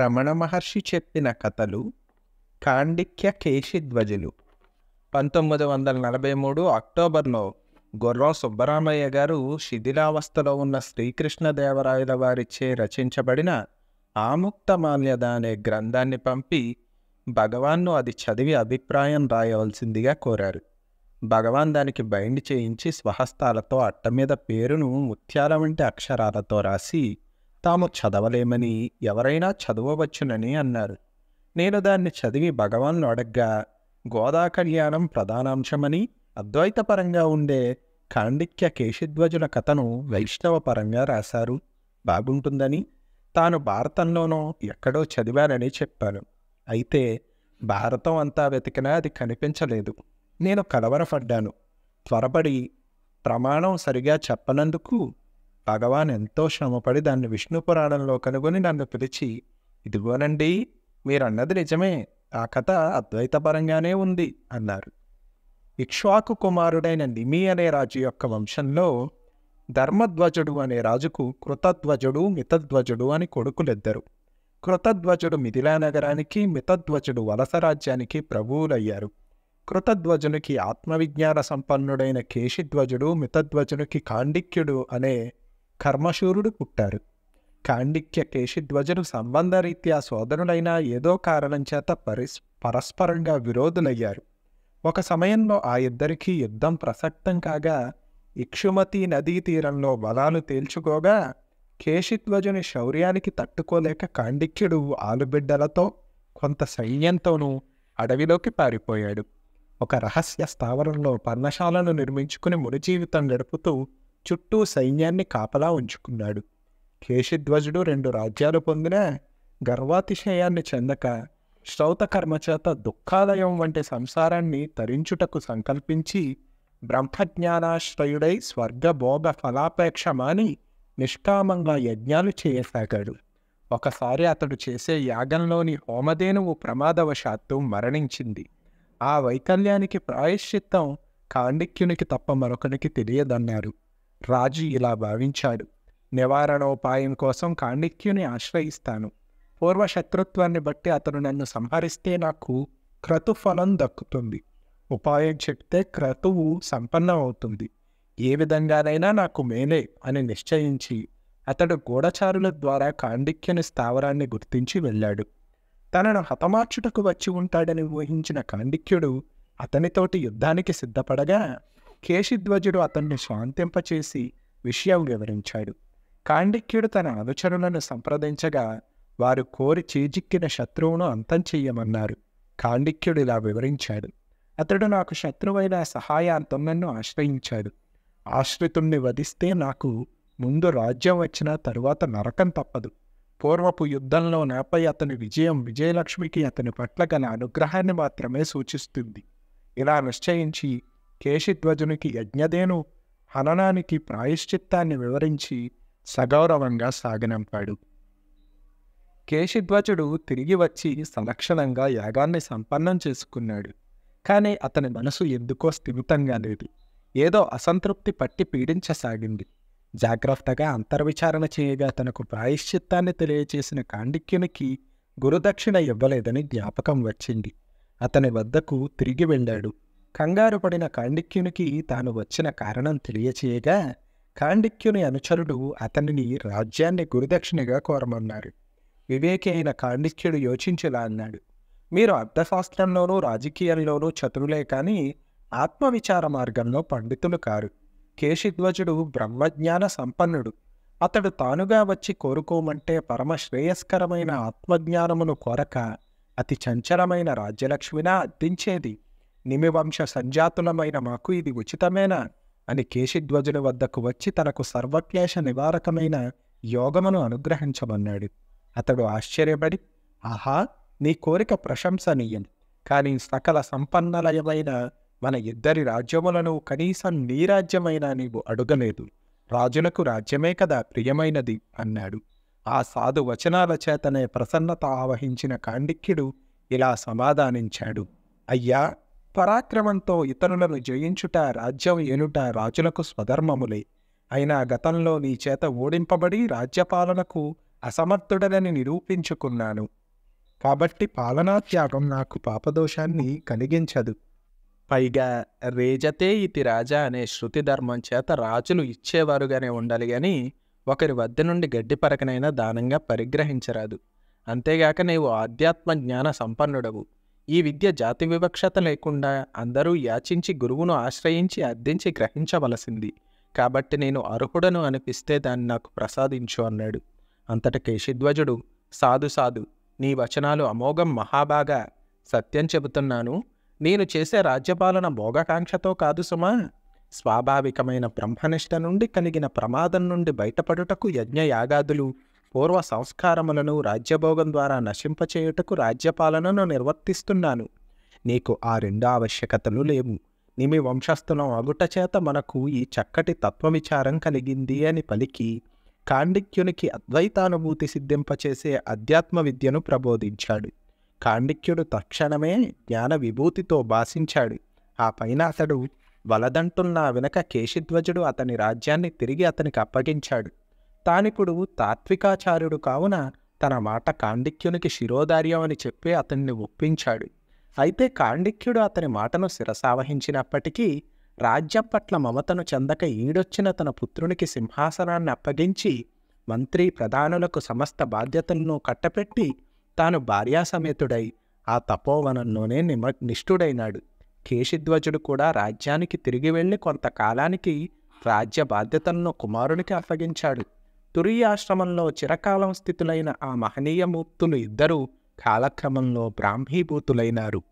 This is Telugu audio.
రమణ మహర్షి చెప్పిన కథలు కాండిక్య కేశిధ్వజులు పంతొమ్మిది వందల నలభై మూడు అక్టోబర్లో గొర్రం సుబ్బరామయ్య గారు శిథిలావస్థలో ఉన్న శ్రీకృష్ణదేవరాయల వారిచే రచించబడిన ఆముక్తమాల్యద అనే గ్రంథాన్ని పంపి భగవాన్ను అది చదివి అభిప్రాయం రాయవలసిందిగా కోరారు భగవాన్ దానికి బైండ్ చేయించి స్వహస్తాలతో అట్ట మీద పేరును ముత్యాల వంటి అక్షరాలతో రాసి తాము చదవలేమని ఎవరైనా చదవవచ్చునని అన్నారు నేను దాన్ని చదివి భగవాన్ను అడగ్గా గోదా కళ్యాణం ప్రధానాంశమని అద్వైతపరంగా ఉండే కాండిక్య కేశిధ్వజుల కథను వైష్ణవపరంగా రాశారు బాగుంటుందని తాను భారతంలోనో ఎక్కడో చదివానని చెప్పాను అయితే భారతం అంతా వెతికినా అది కనిపించలేదు నేను కలవరపడ్డాను త్వరపడి ప్రమాణం సరిగా చెప్పనందుకు భగవాన్ ఎంతో శ్రమపడి దాన్ని విష్ణు పురాణంలో కనుగొని నన్ను పిలిచి ఇదిగోనండి మీరు అన్నది నిజమే ఆ కథ అద్వైతపరంగానే ఉంది అన్నారు ఇక్ష్వాకు కుమారుడైన నిమి అనే రాజు యొక్క వంశంలో ధర్మధ్వజుడు అనే రాజుకు కృతధ్వజుడు మితధ్వజుడు అని కొడుకులిద్దరు కృతధ్వజుడు మిథిలా నగరానికి మితధ్వజుడు వలస రాజ్యానికి ప్రభువులయ్యారు కృతధ్వజునికి ఆత్మవిజ్ఞాన సంపన్నుడైన కేశిధ్వజుడు మితధ్వజునికి కాండిక్యుడు అనే కర్మశూరుడు పుట్టారు కాండిక్య సంబంధ సంబంధరీత్యా సోదరులైన ఏదో కారణం చేత పరిస్ పరస్పరంగా విరోధులయ్యారు ఒక సమయంలో ఆ ఇద్దరికీ యుద్ధం ప్రసక్తం కాగా ఇక్షుమతి నదీ తీరంలో బలాలు తేల్చుకోగా కేశిధ్వజుని శౌర్యానికి తట్టుకోలేక కాండిక్యుడు ఆలుబిడ్డలతో కొంత సైన్యంతోనూ అడవిలోకి పారిపోయాడు ఒక రహస్య స్థావరంలో పర్ణశాలను నిర్మించుకుని ముడి జీవితం గడుపుతూ చుట్టూ సైన్యాన్ని కాపలా ఉంచుకున్నాడు కేశధ్వజుడు రెండు రాజ్యాలు పొందిన గర్వాతిశయాన్ని చెందక శ్రౌతకర్మచేత దుఃఖాలయం వంటి సంసారాన్ని తరించుటకు సంకల్పించి బ్రహ్మజ్ఞానాశ్రయుడై స్వర్గభోగ ఫలాపేక్ష నిష్కామంగా యజ్ఞాలు చేయసాగాడు ఒకసారి అతడు చేసే యాగంలోని హోమధేనువు ప్రమాదవశాత్తు మరణించింది ఆ వైకల్యానికి ప్రాయశ్చిత్తం కాండిక్యునికి తప్ప మరొకనికి తెలియదన్నారు రాజు ఇలా భావించాడు నివారణోపాయం కోసం కాండిక్యుని ఆశ్రయిస్తాను పూర్వ శత్రుత్వాన్ని బట్టి అతను నన్ను సంహరిస్తే నాకు క్రతుఫలం దక్కుతుంది ఉపాయం చెప్తే క్రతువు సంపన్నమవుతుంది ఏ విధంగానైనా నాకు మేలే అని నిశ్చయించి అతడు గూఢచారుల ద్వారా కాండిక్యుని స్థావరాన్ని గుర్తించి వెళ్ళాడు తనను హతమార్చుటకు వచ్చి ఉంటాడని ఊహించిన కాండిక్యుడు అతనితోటి యుద్ధానికి సిద్ధపడగా కేశిధ్వజుడు అతన్ని శాంతింపచేసి విషయం వివరించాడు కాండిక్యుడు తన అనుచరులను సంప్రదించగా వారు కోరి చీజిక్కిన శత్రువును అంతం చెయ్యమన్నారు కాండిక్యుడు ఇలా వివరించాడు అతడు నాకు శత్రువైన సహాయాంతం నన్ను ఆశ్రయించాడు ఆశ్రితుణ్ణి వధిస్తే నాకు ముందు రాజ్యం వచ్చిన తరువాత నరకం తప్పదు పూర్వపు యుద్ధంలో నాపై అతని విజయం విజయలక్ష్మికి అతని పట్ల గల అనుగ్రహాన్ని మాత్రమే సూచిస్తుంది ఇలా నిశ్చయించి కేశిధ్వజునికి యజ్ఞదేను హననానికి ప్రాయశ్చిత్తాన్ని వివరించి సగౌరవంగా సాగనంపాడు కేశిధ్వజుడు తిరిగి వచ్చి సంరక్షణంగా యాగాన్ని సంపన్నం చేసుకున్నాడు కానీ అతని మనసు ఎందుకో స్థిమితంగా లేదు ఏదో అసంతృప్తి పట్టి పీడించసాగింది జాగ్రత్తగా అంతర్విచారణ చేయగా తనకు ప్రాయశ్చిత్తాన్ని తెలియచేసిన కాండిక్యునికి గురుదక్షిణ ఇవ్వలేదని జ్ఞాపకం వచ్చింది అతని వద్దకు తిరిగి వెళ్ళాడు కంగారు పడిన కాండిక్యునికి తాను వచ్చిన కారణం తెలియచేయగా కాండిక్యుని అనుచరుడు అతనిని రాజ్యాన్ని గురుదక్షిణగా కోరమన్నారు వివేకి అయిన కాండిక్యుడు యోచించేలా అన్నాడు మీరు అర్థశాస్త్రంలోనూ రాజకీయంలోనూ చతురులే కాని ఆత్మవిచార మార్గంలో పండితులు కారు కేశిధ్వజుడు బ్రహ్మజ్ఞాన సంపన్నుడు అతడు తానుగా వచ్చి కోరుకోమంటే పరమశ్రేయస్కరమైన ఆత్మజ్ఞానమును కోరక అతి చంచలమైన రాజ్యలక్ష్మినా అద్దించేది నిమివంశ సంజాతులమైన మాకు ఇది ఉచితమేనా అని కేశిధ్వజుని వద్దకు వచ్చి తనకు సర్వక్లేశ నివారకమైన యోగమును అనుగ్రహించమన్నాడు అతడు ఆశ్చర్యపడి ఆహా నీ కోరిక ప్రశంసనీయం కానీ సకల సంపన్నలయమైన మన ఇద్దరి రాజ్యములను కనీసం నీ రాజ్యమైన నీవు అడుగలేదు రాజులకు రాజ్యమే కదా ప్రియమైనది అన్నాడు ఆ సాధు వచనాల చేతనే ప్రసన్నత ఆవహించిన కాండిక్యుడు ఇలా సమాధానించాడు అయ్యా పరాక్రమంతో ఇతరులను జయించుట రాజ్యం ఏనుట రాజులకు స్వధర్మములే అయినా గతంలో నీ చేత ఓడింపబడి రాజ్యపాలనకు అసమర్థుడనని నిరూపించుకున్నాను కాబట్టి పాలనాత్యాగం నాకు పాపదోషాన్ని కలిగించదు పైగా రేజతే ఇతి రాజా అనే శృతి ధర్మం చేత రాజులు ఇచ్చేవారుగానే ఉండాలి కానీ ఒకరి వద్ద నుండి గడ్డి పరకనైనా దానంగా పరిగ్రహించరాదు అంతేగాక నీవు ఆధ్యాత్మ జ్ఞాన సంపన్నుడవు ఈ విద్య జాతి వివక్షత లేకుండా అందరూ యాచించి గురువును ఆశ్రయించి అర్థించి గ్రహించవలసింది కాబట్టి నేను అర్హుడను అనిపిస్తే దాన్ని నాకు ప్రసాదించు అన్నాడు అంతట కేశిధ్వజుడు సాధు సాధు నీ వచనాలు అమోఘం మహాబాగా సత్యం చెబుతున్నాను నేను చేసే రాజ్యపాలన భోగకాంక్షతో కాదు సుమా స్వాభావికమైన బ్రహ్మనిష్ట నుండి కలిగిన ప్రమాదం నుండి బయటపడుటకు యజ్ఞయాగాదులు పూర్వ సంస్కారములను రాజ్యభోగం ద్వారా నశింపచేయుటకు రాజ్యపాలనను నిర్వర్తిస్తున్నాను నీకు ఆ రెండు ఆవశ్యకతలు లేవు నిమి వంశస్థులం అగుట చేత మనకు ఈ చక్కటి తత్వవిచారం కలిగింది అని పలికి కాండిక్యునికి అద్వైతానుభూతి సిద్ధింపచేసే అధ్యాత్మ విద్యను ప్రబోధించాడు కాండిక్యుడు తక్షణమే జ్ఞాన విభూతితో భాషించాడు ఆ పైన అతడు వలదంటున్న వెనక కేశిధ్వజుడు అతని రాజ్యాన్ని తిరిగి అతనికి అప్పగించాడు స్థానికుడు తాత్వికాచార్యుడు కావున తన మాట కాండిక్యునికి శిరోధార్యం అని చెప్పి అతన్ని ఒప్పించాడు అయితే కాండిక్యుడు అతని మాటను శిరసావహించినప్పటికీ రాజ్యం పట్ల మమతను చెందక ఈడొచ్చిన తన పుత్రునికి సింహాసనాన్ని అప్పగించి మంత్రి ప్రధానులకు సమస్త బాధ్యతలను కట్టపెట్టి తాను భార్యాసమేతుడై ఆ తపోవనంలోనే నిమ నిష్ఠుడైనాడు కేశిధ్వజుడు కూడా రాజ్యానికి తిరిగి వెళ్ళి కొంతకాలానికి రాజ్య బాధ్యతలను కుమారునికి అప్పగించాడు ఆశ్రమంలో చిరకాలం స్థితులైన ఆ మహనీయమూర్తులు ఇద్దరూ కాలక్రమంలో బ్రాహ్మీభూతులైనారు